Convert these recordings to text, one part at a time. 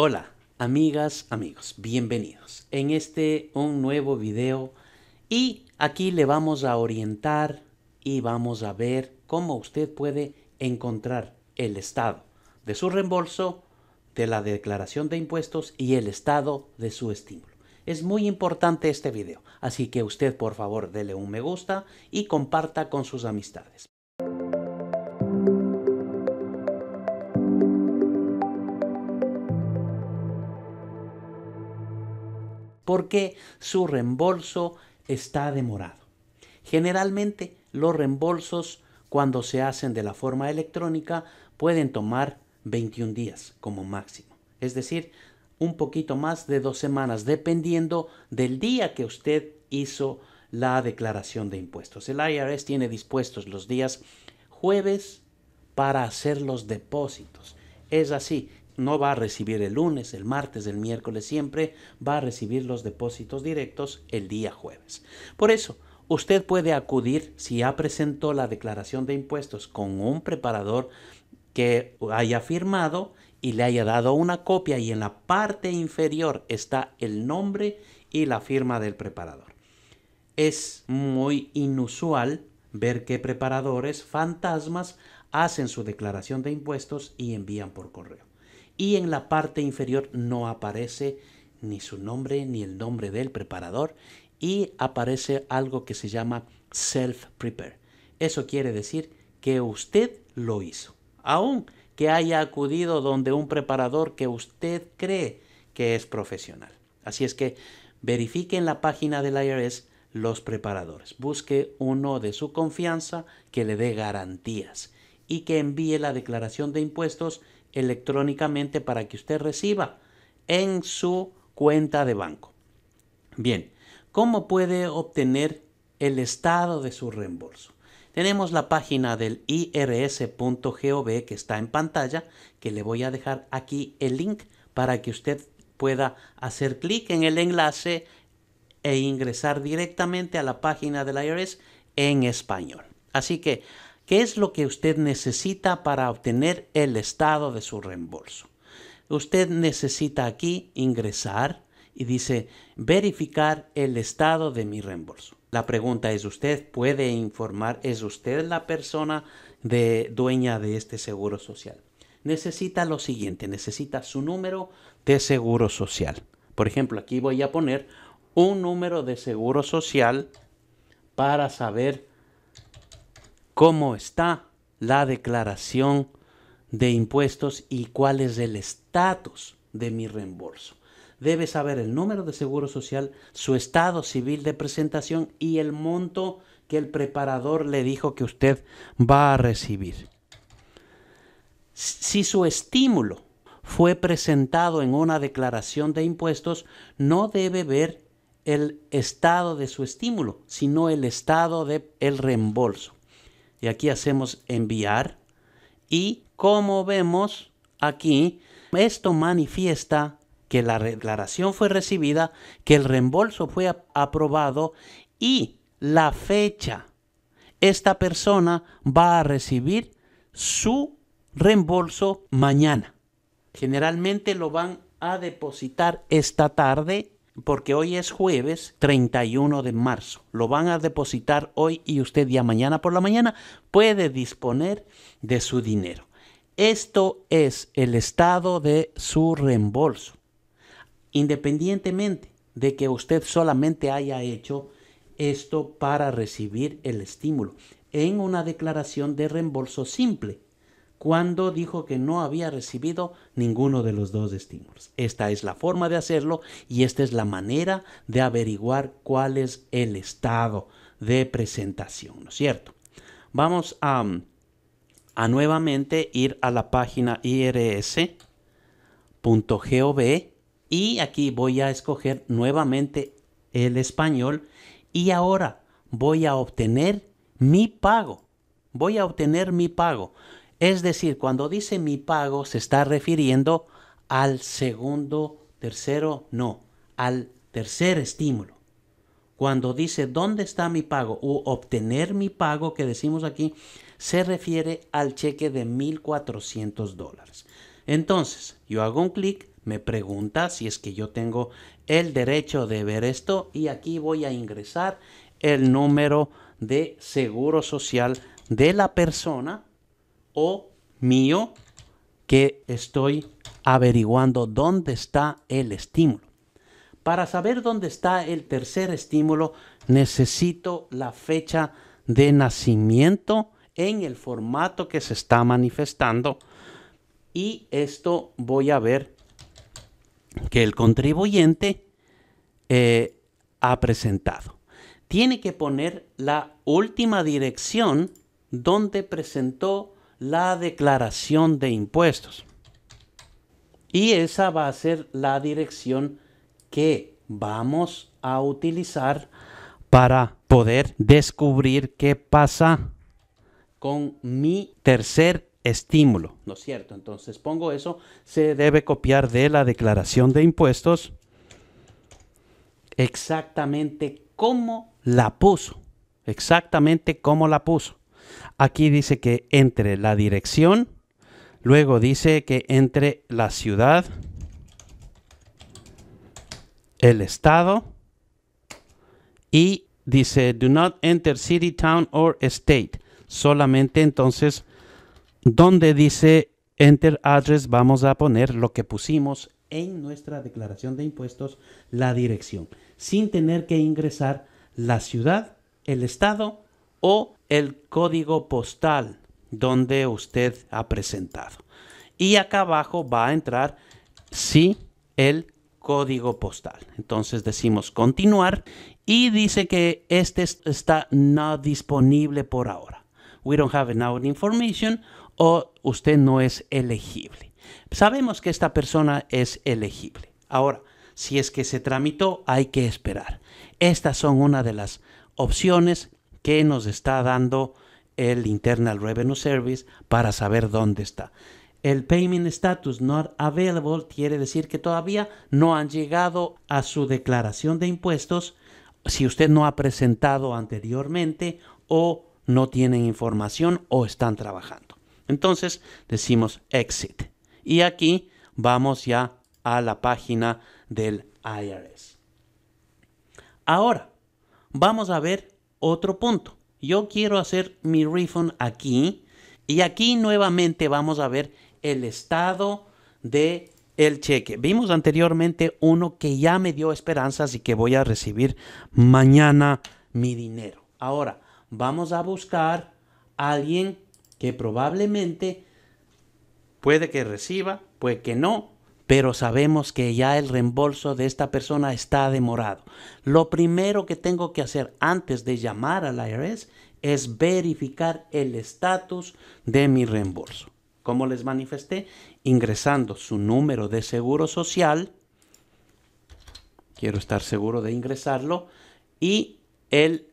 Hola, amigas, amigos, bienvenidos en este un nuevo video y aquí le vamos a orientar y vamos a ver cómo usted puede encontrar el estado de su reembolso, de la declaración de impuestos y el estado de su estímulo. Es muy importante este video, así que usted por favor dele un me gusta y comparta con sus amistades. porque su reembolso está demorado. Generalmente los reembolsos cuando se hacen de la forma electrónica pueden tomar 21 días como máximo, es decir, un poquito más de dos semanas dependiendo del día que usted hizo la declaración de impuestos. El IRS tiene dispuestos los días jueves para hacer los depósitos. Es así no va a recibir el lunes, el martes, el miércoles, siempre va a recibir los depósitos directos el día jueves. Por eso, usted puede acudir si ha presentó la declaración de impuestos con un preparador que haya firmado y le haya dado una copia y en la parte inferior está el nombre y la firma del preparador. Es muy inusual ver que preparadores fantasmas hacen su declaración de impuestos y envían por correo y en la parte inferior no aparece ni su nombre ni el nombre del preparador y aparece algo que se llama self-prepare. Eso quiere decir que usted lo hizo. aun que haya acudido donde un preparador que usted cree que es profesional. Así es que verifique en la página del IRS los preparadores. Busque uno de su confianza que le dé garantías y que envíe la declaración de impuestos electrónicamente para que usted reciba en su cuenta de banco. Bien, ¿cómo puede obtener el estado de su reembolso? Tenemos la página del irs.gov que está en pantalla, que le voy a dejar aquí el link para que usted pueda hacer clic en el enlace e ingresar directamente a la página del IRS en español. Así que ¿Qué es lo que usted necesita para obtener el estado de su reembolso? Usted necesita aquí ingresar y dice verificar el estado de mi reembolso. La pregunta es, ¿usted puede informar? ¿Es usted la persona de, dueña de este seguro social? Necesita lo siguiente, necesita su número de seguro social. Por ejemplo, aquí voy a poner un número de seguro social para saber cómo está la declaración de impuestos y cuál es el estatus de mi reembolso. Debe saber el número de seguro social, su estado civil de presentación y el monto que el preparador le dijo que usted va a recibir. Si su estímulo fue presentado en una declaración de impuestos, no debe ver el estado de su estímulo, sino el estado del reembolso y aquí hacemos enviar y como vemos aquí, esto manifiesta que la declaración fue recibida, que el reembolso fue aprobado y la fecha. Esta persona va a recibir su reembolso mañana. Generalmente lo van a depositar esta tarde porque hoy es jueves 31 de marzo. Lo van a depositar hoy y usted ya mañana por la mañana puede disponer de su dinero. Esto es el estado de su reembolso, independientemente de que usted solamente haya hecho esto para recibir el estímulo en una declaración de reembolso simple cuando dijo que no había recibido ninguno de los dos estímulos. Esta es la forma de hacerlo y esta es la manera de averiguar cuál es el estado de presentación, ¿no es cierto? Vamos a, nuevamente ir a la página irs.gov y aquí voy a escoger nuevamente el español y ahora voy a obtener mi pago. Voy a obtener mi pago. Es decir, cuando dice mi pago se está refiriendo al segundo, tercero, no, al tercer estímulo. Cuando dice dónde está mi pago o obtener mi pago que decimos aquí, se refiere al cheque de 1.400 dólares. Entonces, yo hago un clic, me pregunta si es que yo tengo el derecho de ver esto y aquí voy a ingresar el número de seguro social de la persona mío, que estoy averiguando dónde está el estímulo. Para saber dónde está el tercer estímulo, necesito la fecha de nacimiento en el formato que se está manifestando. Y esto voy a ver que el contribuyente eh, ha presentado. Tiene que poner la última dirección donde presentó la declaración de impuestos. Y esa va a ser la dirección que vamos a utilizar para poder descubrir qué pasa con mi tercer estímulo, ¿no es cierto? Entonces pongo eso, se debe copiar de la declaración de impuestos exactamente como la puso, exactamente como la puso. Aquí dice que entre la dirección, luego dice que entre la ciudad, el estado y dice do not enter city, town or state. Solamente entonces donde dice enter address vamos a poner lo que pusimos en nuestra declaración de impuestos, la dirección, sin tener que ingresar la ciudad, el estado o el código postal donde usted ha presentado. Y acá abajo va a entrar sí el código postal. Entonces decimos continuar y dice que este está no disponible por ahora. We don't have enough information o usted no es elegible. Sabemos que esta persona es elegible. Ahora, si es que se tramitó, hay que esperar. Estas son una de las opciones que nos está dando el Internal Revenue Service para saber dónde está. El Payment Status Not Available quiere decir que todavía no han llegado a su declaración de impuestos si usted no ha presentado anteriormente o no tienen información o están trabajando. Entonces decimos Exit. Y aquí vamos ya a la página del IRS. Ahora, vamos a ver otro punto. Yo quiero hacer mi refund aquí y aquí nuevamente vamos a ver el estado de el cheque. Vimos anteriormente uno que ya me dio esperanzas y que voy a recibir mañana mi dinero. Ahora vamos a buscar a alguien que probablemente puede que reciba, puede que no, pero sabemos que ya el reembolso de esta persona está demorado. Lo primero que tengo que hacer antes de llamar al IRS es verificar el estatus de mi reembolso. ¿Cómo les manifesté? Ingresando su número de seguro social. Quiero estar seguro de ingresarlo. Y el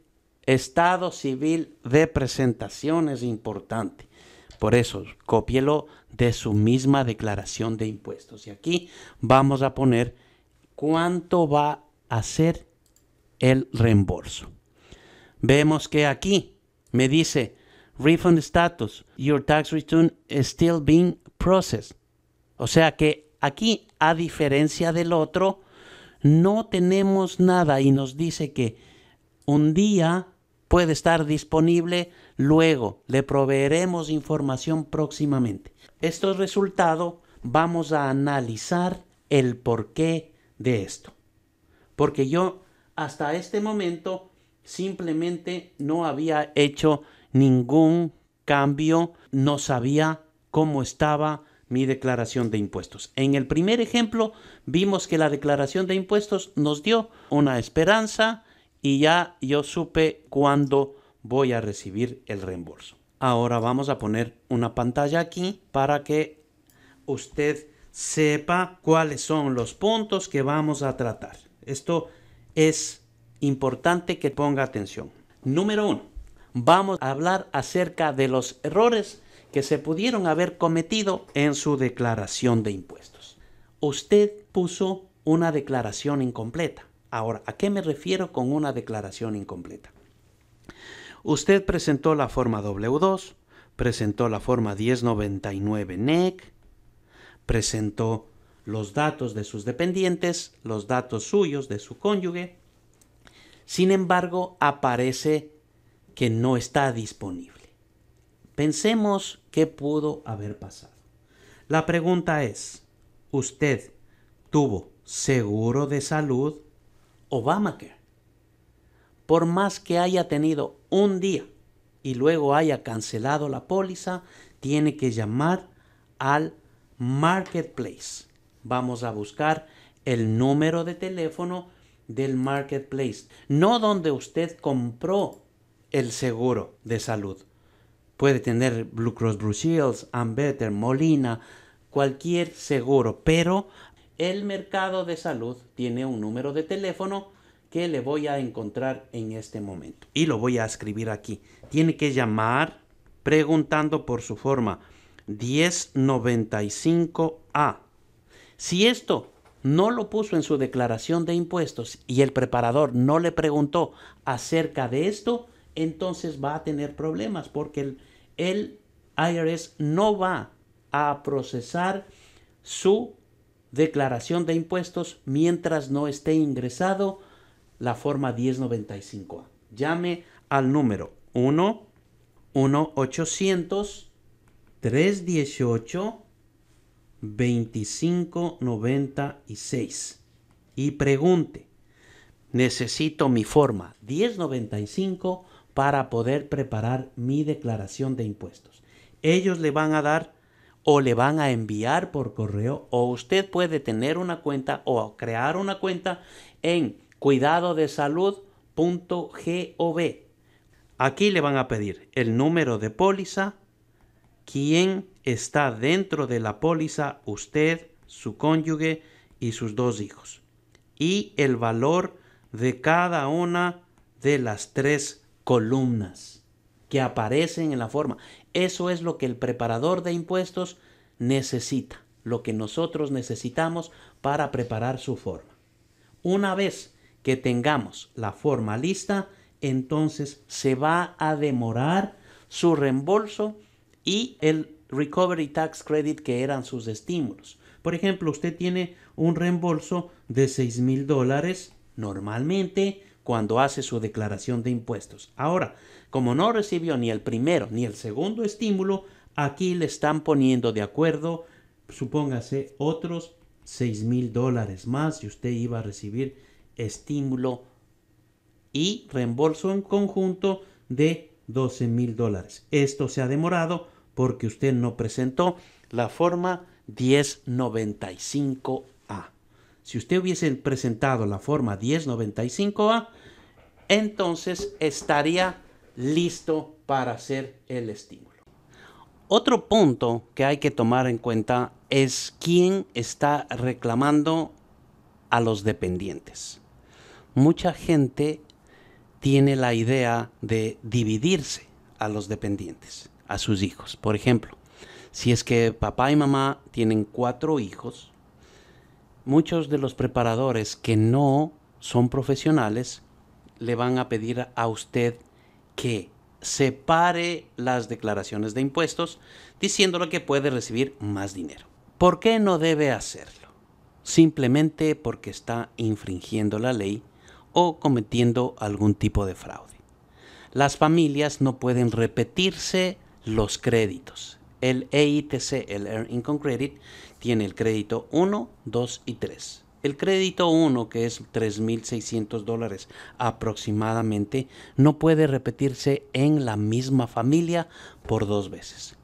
estado civil de presentación es importante. Por eso, cópielo de su misma declaración de impuestos. Y aquí vamos a poner cuánto va a ser el reembolso. Vemos que aquí me dice refund status, your tax return is still being processed. O sea que aquí, a diferencia del otro, no tenemos nada y nos dice que un día puede estar disponible Luego le proveeremos información próximamente. Estos resultados vamos a analizar el porqué de esto. Porque yo hasta este momento simplemente no había hecho ningún cambio, no sabía cómo estaba mi declaración de impuestos. En el primer ejemplo vimos que la declaración de impuestos nos dio una esperanza y ya yo supe cuándo voy a recibir el reembolso. Ahora vamos a poner una pantalla aquí para que usted sepa cuáles son los puntos que vamos a tratar. Esto es importante que ponga atención. Número uno, vamos a hablar acerca de los errores que se pudieron haber cometido en su declaración de impuestos. Usted puso una declaración incompleta. Ahora, ¿a qué me refiero con una declaración incompleta? Usted presentó la forma W2, presentó la forma 1099 NEC, e presentó los datos de sus dependientes, los datos suyos de su cónyuge. Sin embargo, aparece que no está disponible. Pensemos qué pudo haber pasado. La pregunta es, ¿usted tuvo seguro de salud Obamacare? por más que haya tenido un día y luego haya cancelado la póliza, tiene que llamar al marketplace. Vamos a buscar el número de teléfono del marketplace, no donde usted compró el seguro de salud. Puede tener Blue Cross Blue Shields, Ambetter, Molina, cualquier seguro, pero el mercado de salud tiene un número de teléfono ¿Qué le voy a encontrar en este momento? Y lo voy a escribir aquí. Tiene que llamar preguntando por su forma 1095A. Si esto no lo puso en su declaración de impuestos y el preparador no le preguntó acerca de esto, entonces va a tener problemas porque el IRS no va a procesar su declaración de impuestos mientras no esté ingresado la forma 1095A. Llame al número 1 1 800 318 2596 y pregunte, necesito mi forma 1095 para poder preparar mi declaración de impuestos. Ellos le van a dar o le van a enviar por correo o usted puede tener una cuenta o crear una cuenta en cuidado-de-salud.gov. Aquí le van a pedir el número de póliza, quién está dentro de la póliza, usted, su cónyuge y sus dos hijos, y el valor de cada una de las tres columnas que aparecen en la forma. Eso es lo que el preparador de impuestos necesita, lo que nosotros necesitamos para preparar su forma. Una vez que tengamos la forma lista, entonces se va a demorar su reembolso y el Recovery Tax Credit que eran sus estímulos. Por ejemplo, usted tiene un reembolso de 6 mil dólares normalmente cuando hace su declaración de impuestos. Ahora, como no recibió ni el primero ni el segundo estímulo, aquí le están poniendo de acuerdo, supóngase, otros 6 mil dólares más y usted iba a recibir estímulo y reembolso en conjunto de 12 mil dólares. Esto se ha demorado porque usted no presentó la forma 1095A. Si usted hubiese presentado la forma 1095A, entonces estaría listo para hacer el estímulo. Otro punto que hay que tomar en cuenta es quién está reclamando a los dependientes mucha gente tiene la idea de dividirse a los dependientes, a sus hijos. Por ejemplo, si es que papá y mamá tienen cuatro hijos, muchos de los preparadores que no son profesionales le van a pedir a usted que separe las declaraciones de impuestos diciéndole que puede recibir más dinero. ¿Por qué no debe hacerlo? Simplemente porque está infringiendo la ley o cometiendo algún tipo de fraude. Las familias no pueden repetirse los créditos. El EITC, el Earn Income Credit, tiene el crédito 1, 2 y 3. El crédito 1, que es 3.600 dólares aproximadamente, no puede repetirse en la misma familia por dos veces.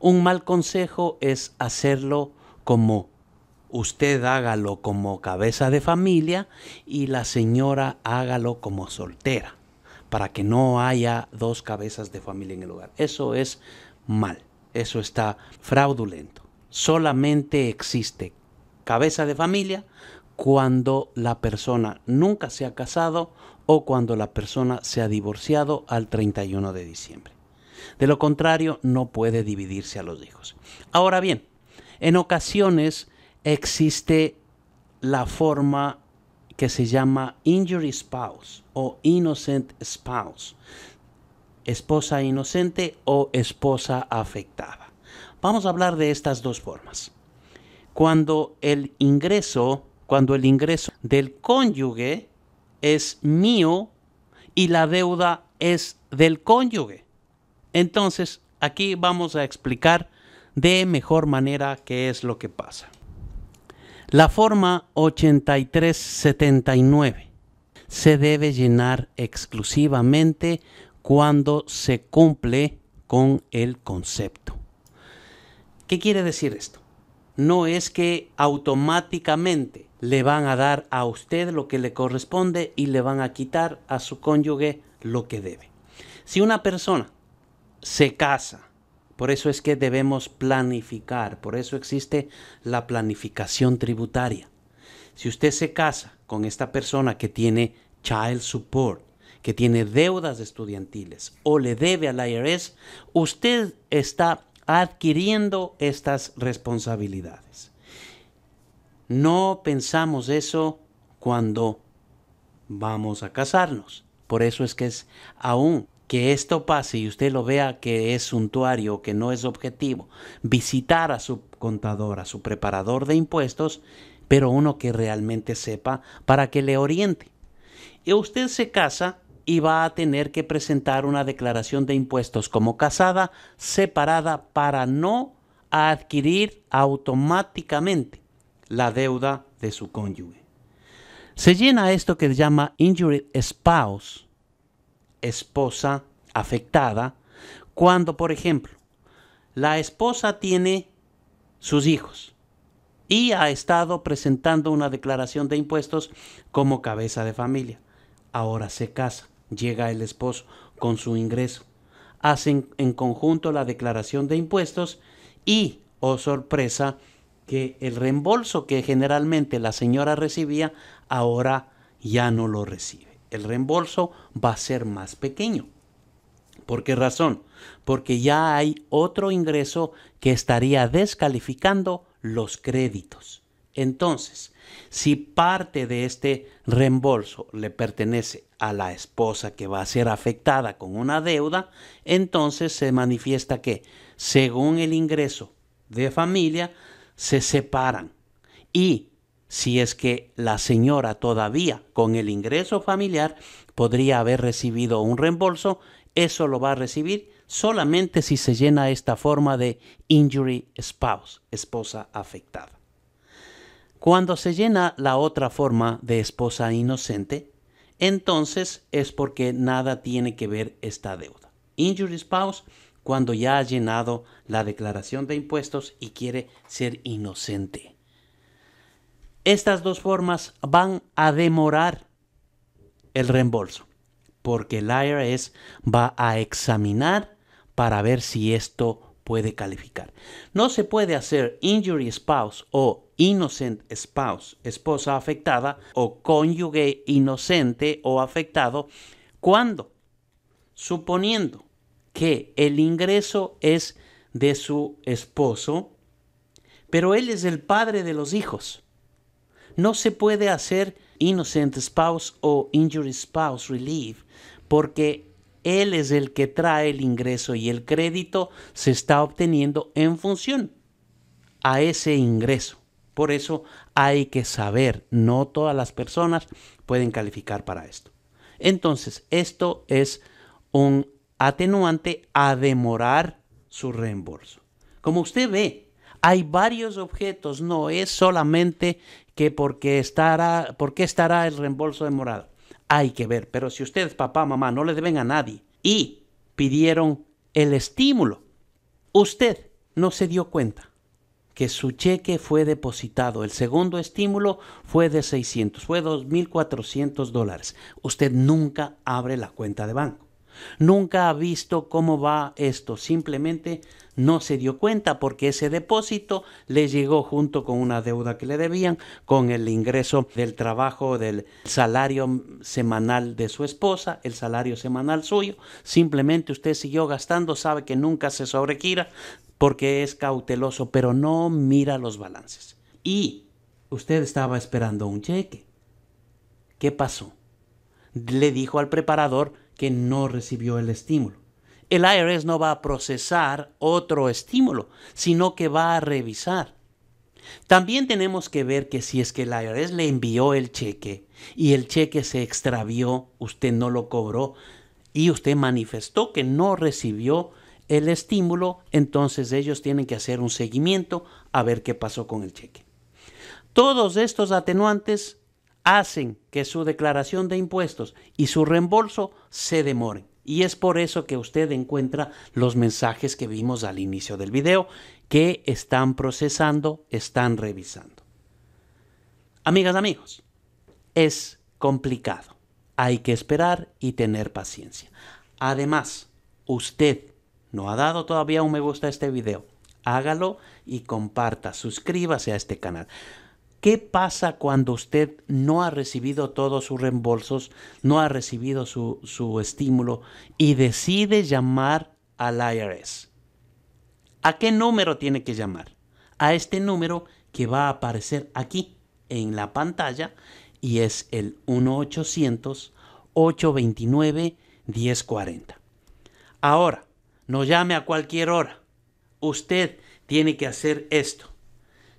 Un mal consejo es hacerlo como usted hágalo como cabeza de familia y la señora hágalo como soltera, para que no haya dos cabezas de familia en el hogar. Eso es mal, eso está fraudulento. Solamente existe cabeza de familia cuando la persona nunca se ha casado o cuando la persona se ha divorciado al 31 de diciembre. De lo contrario, no puede dividirse a los hijos. Ahora bien, en ocasiones existe la forma que se llama injury spouse o innocent spouse, esposa inocente o esposa afectada. Vamos a hablar de estas dos formas. Cuando el ingreso, cuando el ingreso del cónyuge es mío y la deuda es del cónyuge. Entonces, aquí vamos a explicar de mejor manera qué es lo que pasa. La forma 8379 se debe llenar exclusivamente cuando se cumple con el concepto. ¿Qué quiere decir esto? No es que automáticamente le van a dar a usted lo que le corresponde y le van a quitar a su cónyuge lo que debe. Si una persona se casa por eso es que debemos planificar, por eso existe la planificación tributaria. Si usted se casa con esta persona que tiene child support, que tiene deudas estudiantiles o le debe al IRS, usted está adquiriendo estas responsabilidades. No pensamos eso cuando vamos a casarnos. Por eso es que es aún que esto pase y usted lo vea que es suntuario, que no es objetivo, visitar a su contador, a su preparador de impuestos, pero uno que realmente sepa para que le oriente. Y usted se casa y va a tener que presentar una declaración de impuestos como casada separada para no adquirir automáticamente la deuda de su cónyuge. Se llena esto que se llama injured spouse esposa afectada cuando, por ejemplo, la esposa tiene sus hijos y ha estado presentando una declaración de impuestos como cabeza de familia. Ahora se casa, llega el esposo con su ingreso, hacen en conjunto la declaración de impuestos y, oh sorpresa, que el reembolso que generalmente la señora recibía ahora ya no lo recibe el reembolso va a ser más pequeño. ¿Por qué razón? Porque ya hay otro ingreso que estaría descalificando los créditos. Entonces, si parte de este reembolso le pertenece a la esposa que va a ser afectada con una deuda, entonces se manifiesta que, según el ingreso de familia, se separan y si es que la señora todavía con el ingreso familiar podría haber recibido un reembolso, eso lo va a recibir solamente si se llena esta forma de injury spouse, esposa afectada. Cuando se llena la otra forma de esposa inocente, entonces es porque nada tiene que ver esta deuda. Injury spouse cuando ya ha llenado la declaración de impuestos y quiere ser inocente. Estas dos formas van a demorar el reembolso, porque el IRS va a examinar para ver si esto puede calificar. No se puede hacer injury spouse o innocent spouse, esposa afectada, o cónyuge inocente o afectado, cuando, suponiendo que el ingreso es de su esposo, pero él es el padre de los hijos no se puede hacer innocent spouse o injury spouse relief porque él es el que trae el ingreso y el crédito se está obteniendo en función a ese ingreso. Por eso hay que saber, no todas las personas pueden calificar para esto. Entonces, esto es un atenuante a demorar su reembolso. Como usted ve, hay varios objetos, no es solamente que porque estará, por qué estará el reembolso de demorado. Hay que ver, pero si ustedes, papá, mamá, no le deben a nadie y pidieron el estímulo, usted no se dio cuenta que su cheque fue depositado. El segundo estímulo fue de 600, fue 2.400 dólares. Usted nunca abre la cuenta de banco. Nunca ha visto cómo va esto. Simplemente no se dio cuenta porque ese depósito le llegó junto con una deuda que le debían, con el ingreso del trabajo, del salario semanal de su esposa, el salario semanal suyo. Simplemente usted siguió gastando, sabe que nunca se sobregira porque es cauteloso, pero no mira los balances. Y usted estaba esperando un cheque. ¿Qué pasó? Le dijo al preparador que no recibió el estímulo el IRS no va a procesar otro estímulo, sino que va a revisar. También tenemos que ver que si es que el IRS le envió el cheque y el cheque se extravió, usted no lo cobró y usted manifestó que no recibió el estímulo, entonces ellos tienen que hacer un seguimiento a ver qué pasó con el cheque. Todos estos atenuantes hacen que su declaración de impuestos y su reembolso se demoren. Y es por eso que usted encuentra los mensajes que vimos al inicio del video, que están procesando, están revisando. Amigas, amigos, es complicado. Hay que esperar y tener paciencia. Además, usted no ha dado todavía un me gusta a este video. Hágalo y comparta, suscríbase a este canal. ¿Qué pasa cuando usted no ha recibido todos sus reembolsos, no ha recibido su, estímulo y decide llamar al IRS? ¿A qué número tiene que llamar? A este número que va a aparecer aquí en la pantalla y es el 1-800-829-1040. Ahora, no llame a cualquier hora. Usted tiene que hacer esto.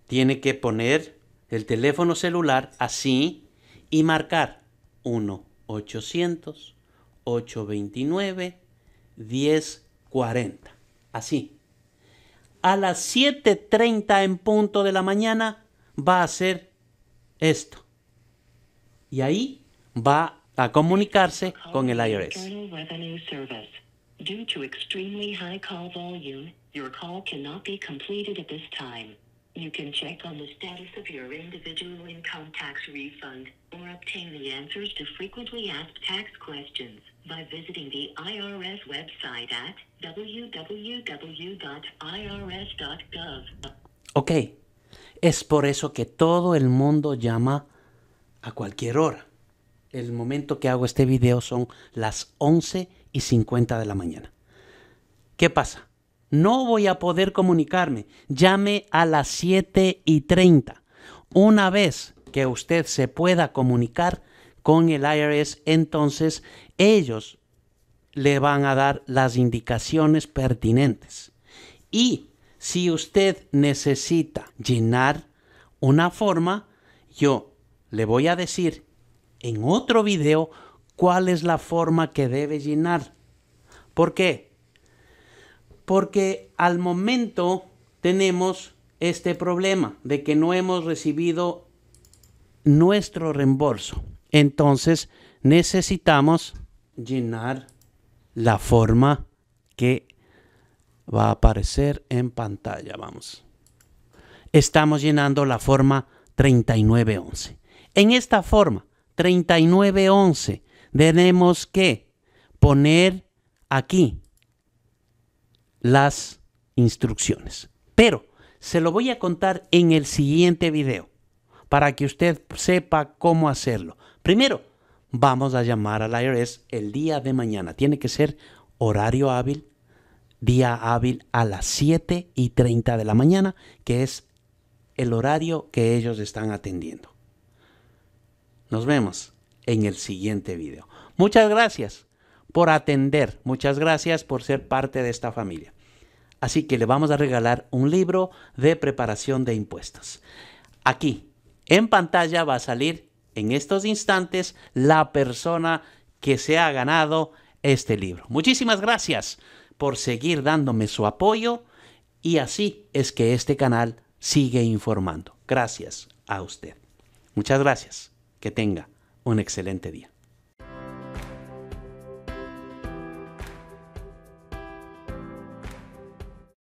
Tiene que poner el teléfono celular así y marcar 1-800-829-1040. Así. A las 7.30 en punto de la mañana va a hacer esto. Y ahí va a comunicarse con el IRS. You can check on the status of your individual income tax refund or obtain the answers to frequently asked tax questions by visiting the IRS website at www.irs.gov. Okay, es por eso que todo el mundo llama a cualquier hora. El momento que hago este video son las 11 y 50 de la mañana. ¿Qué pasa? No voy a poder comunicarme. Llame a las 7 y Una vez que usted se pueda comunicar con el IRS, entonces ellos le van a dar las indicaciones pertinentes. Y si usted necesita llenar una forma, yo le voy a decir en otro video cuál es la forma que debe llenar. ¿Por qué? porque al momento tenemos este problema de que no hemos recibido nuestro reembolso. Entonces necesitamos llenar la forma que va a aparecer en pantalla. Vamos. Estamos llenando la forma 3911. En esta forma 3911 tenemos que poner aquí las instrucciones. Pero se lo voy a contar en el siguiente video para que usted sepa cómo hacerlo. Primero, vamos a llamar al IRS el día de mañana. Tiene que ser horario hábil, día hábil a las 7 y 30 de la mañana, que es el horario que ellos están atendiendo. Nos vemos en el siguiente video. Muchas gracias por atender, muchas gracias por ser parte de esta familia. Así que le vamos a regalar un libro de preparación de impuestos. Aquí, en pantalla, va a salir en estos instantes la persona que se ha ganado este libro. Muchísimas gracias por seguir dándome su apoyo y así es que este canal sigue informando. Gracias a usted. Muchas gracias. Que tenga un excelente día.